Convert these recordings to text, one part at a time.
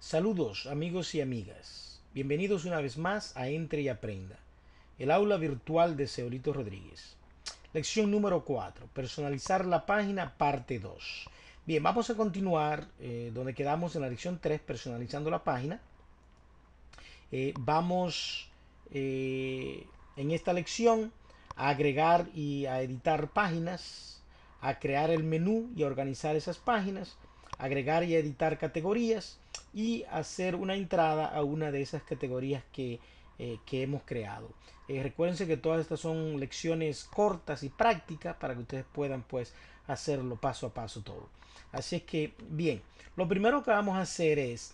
Saludos amigos y amigas. Bienvenidos una vez más a Entre y Aprenda, el aula virtual de Seolito Rodríguez. Lección número 4. Personalizar la página parte 2. Bien, vamos a continuar eh, donde quedamos en la lección 3, personalizando la página. Eh, vamos eh, en esta lección a agregar y a editar páginas, a crear el menú y a organizar esas páginas agregar y editar categorías y hacer una entrada a una de esas categorías que, eh, hemos creado. Eh, Recuerden que todas estas son lecciones cortas y prácticas para que ustedes puedan pues hacerlo paso a paso todo. Así es que, bien, lo primero que vamos a hacer es,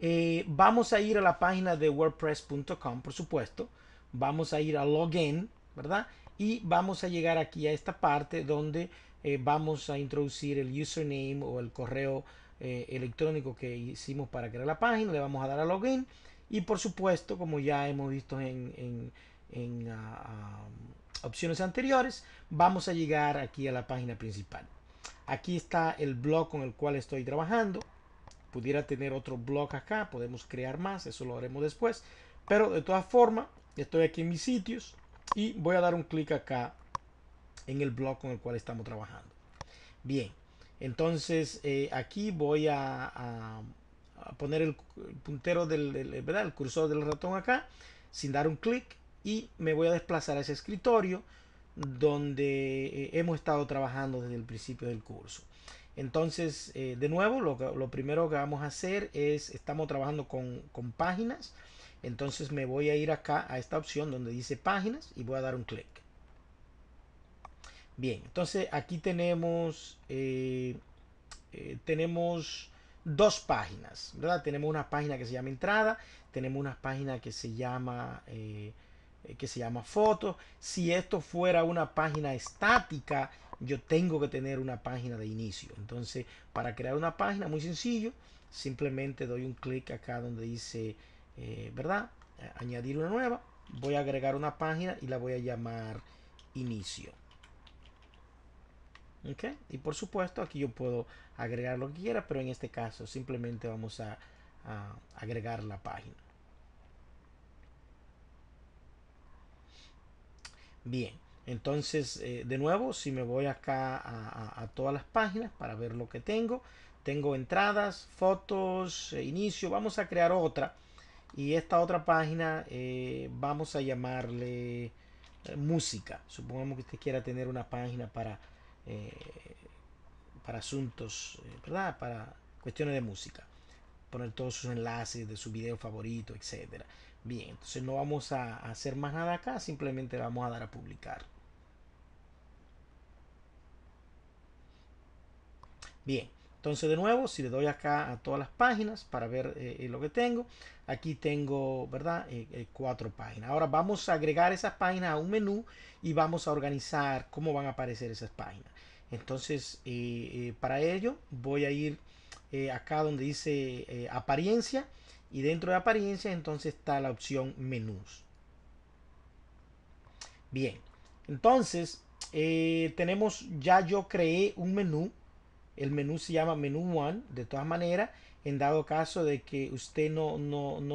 eh, vamos a ir a la página de wordpress.com, por supuesto, vamos a ir a login, ¿verdad? Y vamos a llegar aquí a esta parte donde eh, vamos a introducir el username o el correo eh, electrónico que hicimos para crear la página, le vamos a dar a login y por supuesto como ya hemos visto en, en, en ah, ah, opciones anteriores vamos a llegar aquí a la página principal. Aquí está el blog con el cual estoy trabajando. Pudiera tener otro blog acá, podemos crear más, eso lo haremos después. Pero de todas formas, estoy aquí en mis sitios y voy a dar un clic acá en el blog con el cual estamos trabajando. Bien, entonces eh, aquí voy a, poner el, puntero del, cursor del ratón acá sin dar un clic y me voy a desplazar a ese escritorio donde eh, hemos estado trabajando desde el principio del curso. Entonces, eh, de nuevo, lo, primero que vamos a hacer es, estamos trabajando con páginas, entonces me voy a ir acá a esta opción donde dice páginas y voy a dar un clic. Bien, entonces aquí tenemos, eh, eh, tenemos dos páginas, ¿verdad? Tenemos una página que se llama entrada, tenemos una página que se llama, foto. Eh, que se llama fotos. Si esto fuera una página estática, yo tengo que tener una página de inicio. Entonces, para crear una página, muy sencillo, simplemente doy un clic acá donde dice, ¿verdad? Añadir una nueva. Voy a agregar una página y la voy a llamar inicio. Y por supuesto aquí yo puedo agregar lo que quiera, pero en este caso simplemente vamos a, agregar la página. Bien, entonces eh, de nuevo si me voy acá a, todas las páginas para ver lo que tengo, tengo entradas, fotos, eh, inicio, vamos a crear otra. Y esta otra página eh, vamos a llamarle música. Supongamos que usted quiera tener una página para eh, para asuntos, eh, ¿verdad? Para cuestiones de música. Poner todos sus enlaces de su video favorito, etc. Bien, entonces no vamos a hacer más nada acá, simplemente vamos a dar a publicar. Bien, entonces de nuevo, si le doy acá a todas las páginas para ver eh, eh, lo que tengo, aquí tengo, ¿verdad? Eh, cuatro páginas. Ahora vamos a agregar esas páginas a un menú y vamos a organizar cómo van a aparecer esas páginas. Entonces, para ello voy a ir acá donde dice apariencia y dentro de apariencia entonces está la opción menús. Bien, entonces tenemos, ya yo creé un menú el menú se llama menú one, de todas maneras, en dado caso de que usted no,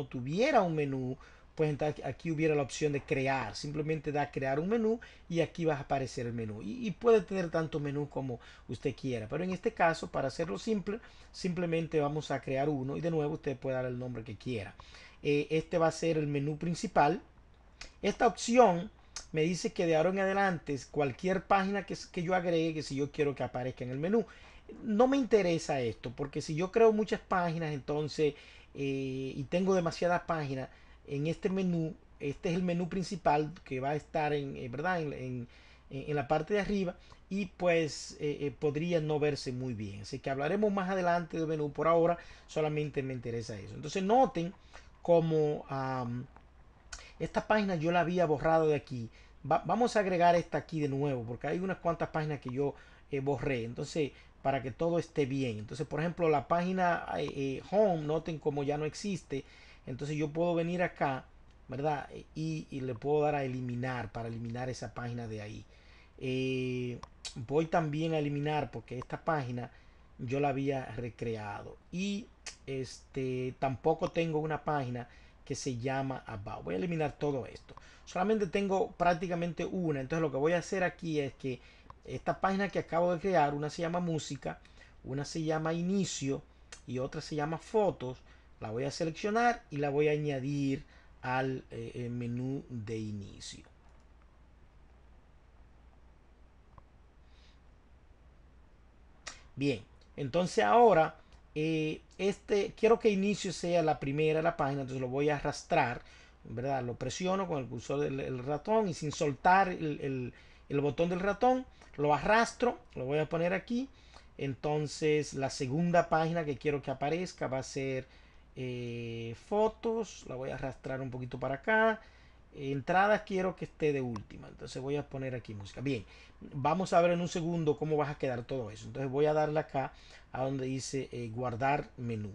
tuviera un menú, pues aquí hubiera la opción de crear. Simplemente da crear un menú y aquí va a aparecer el menú. Y, puede tener tanto menú como usted quiera. Pero en este caso, para hacerlo simple, simplemente vamos a crear uno y de nuevo usted puede dar el nombre que quiera. Eh, este va a ser el menú principal. Esta opción me dice que de ahora en adelante cualquier página que, que yo agregue, que si yo quiero que aparezca en el menú, no me interesa esto, porque si yo creo muchas páginas, entonces, eh, y tengo demasiadas páginas, en este menú, este es el menú principal que va a estar en, eh, ¿verdad? En, en, la parte de arriba, y pues eh, podría no verse muy bien. Así que hablaremos más adelante del menú, por ahora solamente me interesa eso. Entonces noten como esta página yo la había borrado de aquí. vamos a agregar esta aquí de nuevo, porque hay unas cuantas páginas que yo borré. Entonces para que todo esté bien. Entonces, por ejemplo, la página eh, eh, home, noten como ya no existe. Entonces yo puedo venir acá, ¿verdad? Y, le puedo dar a eliminar para eliminar esa página de ahí. Eh, voy también a eliminar porque esta página yo la había recreado. Y este tampoco tengo una página que se llama About. Voy a eliminar todo esto. Solamente tengo prácticamente una. Entonces lo que voy a hacer aquí es que esta página que acabo de crear, una se llama música, una se llama inicio y otra se llama fotos. La voy a seleccionar y la voy a añadir al eh, eh, menú de inicio. Bien, entonces ahora eh, este quiero que inicio sea la primera de la página, entonces lo voy a arrastrar, ¿verdad? Lo presiono con el cursor del ratón y sin soltar el el botón del ratón, lo arrastro, lo voy a poner aquí. Entonces la segunda página que quiero que aparezca va a ser eh, fotos, la voy a arrastrar un poquito para acá. entradas quiero que esté de última, entonces voy a poner aquí música. Bien, vamos a ver en un segundo cómo va a quedar todo eso. Entonces voy a darle acá a donde dice eh, guardar menú.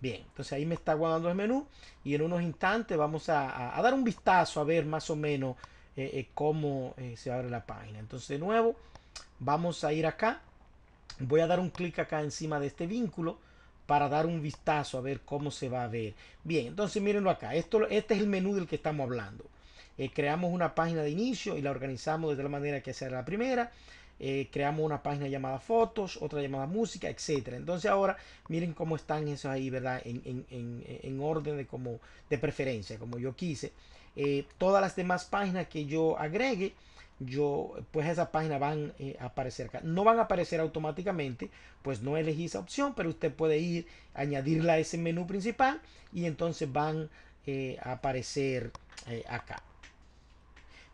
Bien, entonces ahí me está guardando el menú y en unos instantes vamos a, dar un vistazo a ver más o menos eh, eh, cómo eh, se abre la página. Entonces de nuevo vamos a ir acá, voy a dar un clic acá encima de este vínculo para dar un vistazo a ver cómo se va a ver. Bien, entonces mírenlo acá, Esto, este es el menú del que estamos hablando. creamos una página de inicio y la organizamos de tal manera que sea la primera. Eh, creamos una página llamada fotos, otra llamada música, etcétera. Entonces ahora miren cómo están esos ahí, ¿verdad? En, en, orden de como de preferencia, como yo quise. Eh, todas las demás páginas que yo agregue, yo, pues esa página van eh, a aparecer acá. No van a aparecer automáticamente, pues no elegí esa opción, pero usted puede ir, añadirla a ese menú principal y entonces van a aparecer acá.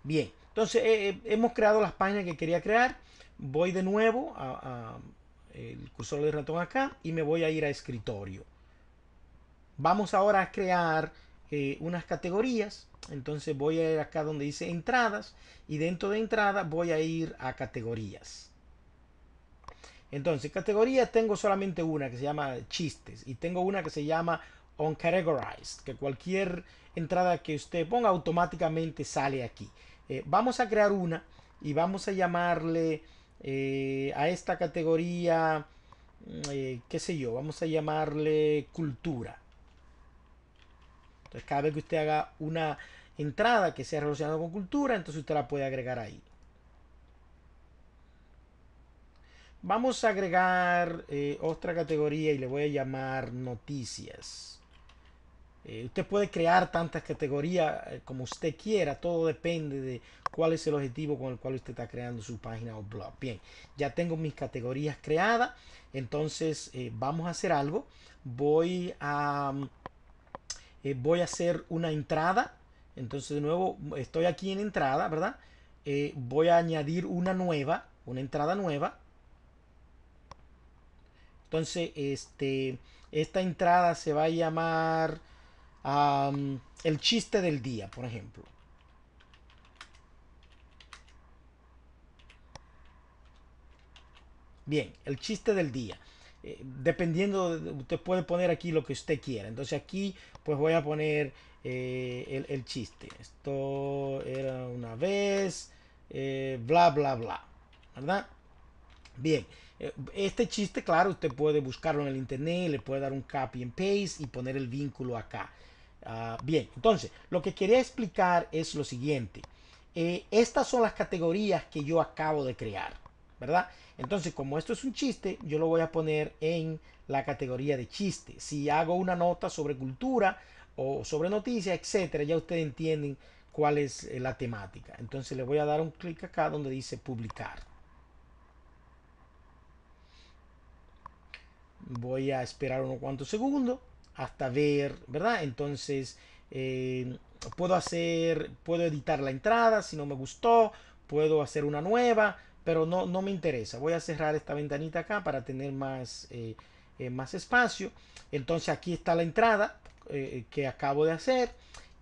Bien, entonces, eh, eh, hemos creado las páginas que quería crear. Voy de nuevo a, el cursor de ratón acá y me voy a ir a escritorio. Vamos ahora a crear eh, unas categorías. Entonces voy a ir acá donde dice entradas y dentro de entrada voy a ir a categorías. Entonces, categorías tengo solamente una que se llama chistes y tengo una que se llama uncategorized, que cualquier entrada que usted ponga automáticamente sale aquí. Eh, vamos a crear una y vamos a llamarle eh, a esta categoría, mm, eh, qué sé yo, vamos a llamarle cultura. Entonces cada vez que usted haga una entrada que sea relacionada con cultura, entonces usted la puede agregar ahí. Vamos a agregar otra categoría y le voy a llamar noticias. Eh, usted puede crear tantas categorías eh, como usted quiera, todo depende de cuál es el objetivo con el cual usted está creando su página o blog. Bien, ya tengo mis categorías creadas, entonces eh, vamos a hacer algo. Voy a, mm, voy a hacer una entrada, entonces de nuevo estoy aquí en entrada, ¿verdad? voy a añadir una nueva, una entrada nueva. Entonces, este, esta entrada se va a llamar el chiste del día, por ejemplo. Bien, el chiste del día. Eh, dependiendo, usted puede poner aquí lo que usted quiera. Entonces aquí pues voy a poner eh, el, chiste. Esto era una vez, eh, bla, bla, bla. ¿Verdad? Bien, este chiste, claro, usted puede buscarlo en el internet, le puede dar un copy and paste y poner el vínculo acá. Ah, bien, entonces, lo que quería explicar es lo siguiente. Eh, estas son las categorías que yo acabo de crear, ¿verdad? Entonces, como esto es un chiste, yo lo voy a poner en la categoría de chiste. Si hago una nota sobre cultura o sobre noticias, etcétera, ya ustedes entienden cuál es eh, la temática. Entonces, le voy a dar un clic acá donde dice publicar. Voy a esperar unos cuantos segundos hasta ver, ¿verdad? Entonces, eh, puedo hacer, puedo editar la entrada si no me gustó, puedo hacer una nueva, pero no, no me interesa. Voy a cerrar esta ventanita acá para tener más, eh, eh, más espacio. Entonces aquí está la entrada que acabo de hacer.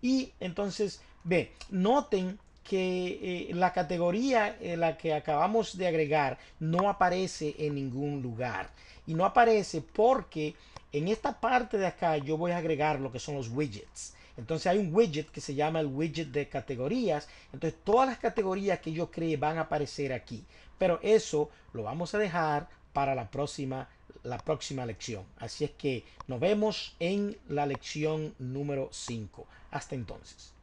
Y entonces, ve, noten que la categoría en la que acabamos de agregar no aparece en ningún lugar. Y no aparece porque en esta parte de acá yo voy a agregar lo que son los widgets. Entonces hay un widget que se llama el widget de categorías. Entonces todas las categorías que yo cree van a aparecer aquí. Pero eso lo vamos a dejar para la próxima, la próxima lección. Así es que nos vemos en la lección número 5. Hasta entonces.